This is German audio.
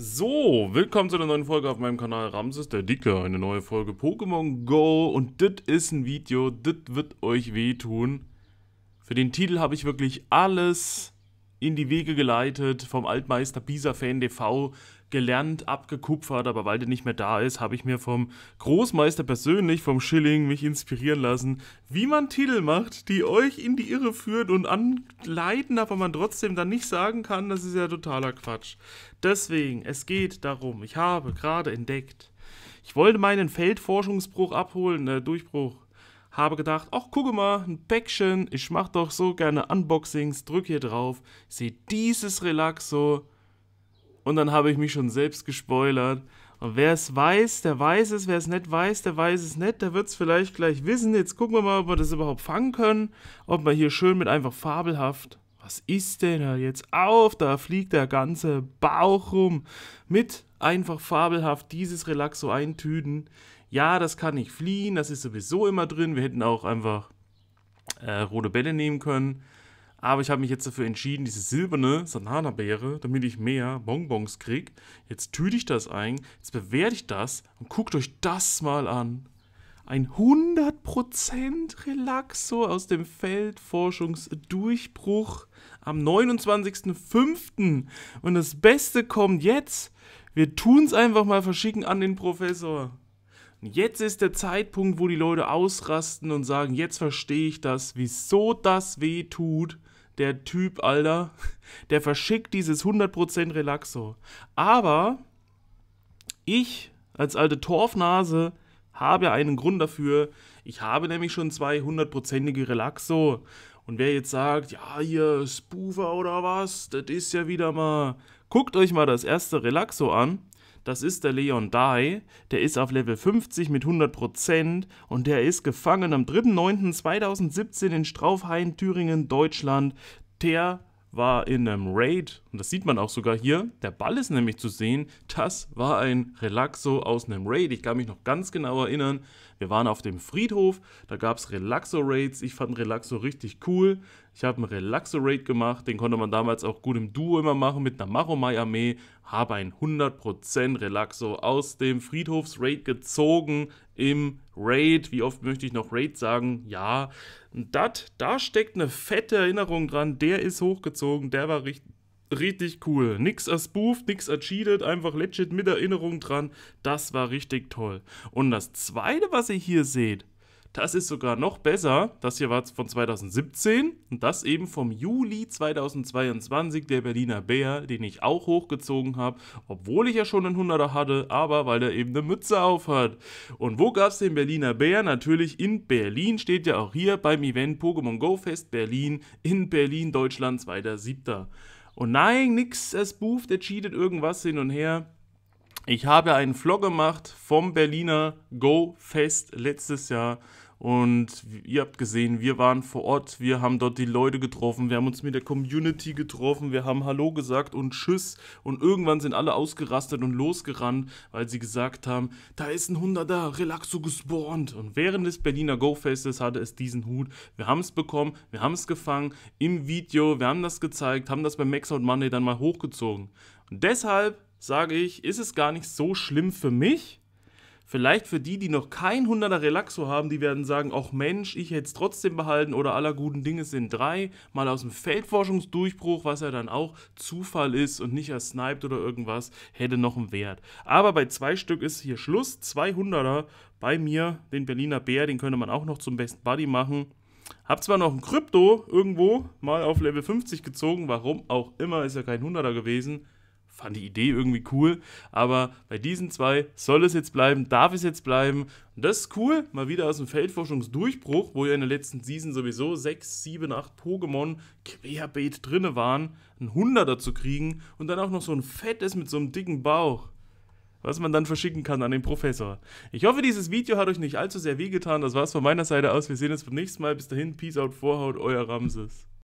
So, willkommen zu einer neuen Folge auf meinem Kanal Ramses der Dicke, eine neue Folge Pokémon Go und das ist ein Video, das wird euch wehtun. Für den Titel habe ich wirklich alles in die Wege geleitet, vom Altmeister Pisa-Fan TV gelernt, abgekupfert, aber weil der nicht mehr da ist, habe ich mir vom Großmeister persönlich, vom Schilling, mich inspirieren lassen, wie man Titel macht, die euch in die Irre führen und anleiten, aber man trotzdem dann nicht sagen kann, das ist ja totaler Quatsch. Deswegen, es geht darum, ich habe gerade entdeckt, ich wollte meinen Feldforschungsbruch abholen, äh, Durchbruch, habe gedacht, ach gucke mal, ein Päckchen, ich mache doch so gerne Unboxings, drücke hier drauf, sehe dieses Relaxo und dann habe ich mich schon selbst gespoilert. Und wer es weiß, der weiß es, wer es nicht weiß, der weiß es nicht, der wird es vielleicht gleich wissen. Jetzt gucken wir mal, ob wir das überhaupt fangen können, ob wir hier schön mit einfach fabelhaft was ist denn da jetzt auf? Da fliegt der ganze Bauch rum. Mit einfach fabelhaft dieses Relaxo eintüten. Ja, das kann nicht fliehen, das ist sowieso immer drin. Wir hätten auch einfach äh, rote Bälle nehmen können. Aber ich habe mich jetzt dafür entschieden, diese silberne Sananabeere, damit ich mehr Bonbons kriege. Jetzt tüte ich das ein, jetzt bewerte ich das und guckt euch das mal an ein 100% Relaxo aus dem Feldforschungsdurchbruch am 29.05. Und das Beste kommt jetzt. Wir tun es einfach mal verschicken an den Professor. Und jetzt ist der Zeitpunkt, wo die Leute ausrasten und sagen, jetzt verstehe ich das, wieso das weh tut. Der Typ, Alter, der verschickt dieses 100% Relaxo. Aber ich als alte Torfnase habe einen Grund dafür. Ich habe nämlich schon zwei hundertprozentige Relaxo. Und wer jetzt sagt, ja, ihr Spoofer oder was, das ist ja wieder mal. Guckt euch mal das erste Relaxo an. Das ist der Leon Dai. Der ist auf Level 50 mit 100% und der ist gefangen am 3.9.2017 in Straufhain, Thüringen, Deutschland. Der war in einem Raid, und das sieht man auch sogar hier, der Ball ist nämlich zu sehen, das war ein Relaxo aus einem Raid. Ich kann mich noch ganz genau erinnern, wir waren auf dem Friedhof, da gab es Relaxo-Raids, ich fand Relaxo richtig cool. Ich habe einen Relaxo-Raid gemacht, den konnte man damals auch gut im Duo immer machen mit einer Maromai-Armee. Habe ein 100% Relaxo aus dem Friedhofs-Raid gezogen im Raid. Wie oft möchte ich noch Raid sagen? Ja, dat, da steckt eine fette Erinnerung dran. Der ist hochgezogen, der war richtig richtig cool. Nix erspoofed, nix ercheatet, einfach legit mit Erinnerung dran. Das war richtig toll. Und das zweite, was ihr hier seht, das ist sogar noch besser. Das hier war von 2017 und das eben vom Juli 2022, der Berliner Bär, den ich auch hochgezogen habe, obwohl ich ja schon einen 100er hatte, aber weil er eben eine Mütze auf hat. Und wo gab es den Berliner Bär? Natürlich in Berlin, steht ja auch hier beim Event Pokémon Go Fest Berlin in Berlin, Deutschland 2.7. Und nein, nix, es buft, er cheatet irgendwas hin und her. Ich habe einen Vlog gemacht vom Berliner Go Fest letztes Jahr. Und ihr habt gesehen, wir waren vor Ort, wir haben dort die Leute getroffen, wir haben uns mit der Community getroffen, wir haben Hallo gesagt und Tschüss. Und irgendwann sind alle ausgerastet und losgerannt, weil sie gesagt haben, da ist ein Hunderter, Relaxo gespawnt. Und während des Berliner go GoFaces hatte es diesen Hut. Wir haben es bekommen, wir haben es gefangen im Video, wir haben das gezeigt, haben das bei Maxout Monday dann mal hochgezogen. Und deshalb sage ich, ist es gar nicht so schlimm für mich, Vielleicht für die, die noch kein 100er Relaxo haben, die werden sagen, ach Mensch, ich hätte es trotzdem behalten oder aller guten Dinge sind drei. Mal aus dem Feldforschungsdurchbruch, was ja dann auch Zufall ist und nicht sniped oder irgendwas, hätte noch einen Wert. Aber bei zwei Stück ist hier Schluss. 200er bei mir, den Berliner Bär, den könnte man auch noch zum besten Buddy machen. Hab zwar noch ein Krypto irgendwo mal auf Level 50 gezogen, warum auch immer, ist ja kein 100er gewesen fand die Idee irgendwie cool. Aber bei diesen zwei soll es jetzt bleiben, darf es jetzt bleiben. Und das ist cool, mal wieder aus dem Feldforschungsdurchbruch, wo ja in der letzten Season sowieso 6, 7, 8 Pokémon querbeet drinne waren, einen Hunderter zu kriegen und dann auch noch so ein fettes mit so einem dicken Bauch. Was man dann verschicken kann an den Professor. Ich hoffe, dieses Video hat euch nicht allzu sehr wehgetan. Das war es von meiner Seite aus. Wir sehen uns beim nächsten Mal. Bis dahin, Peace out, Vorhaut, euer Ramses.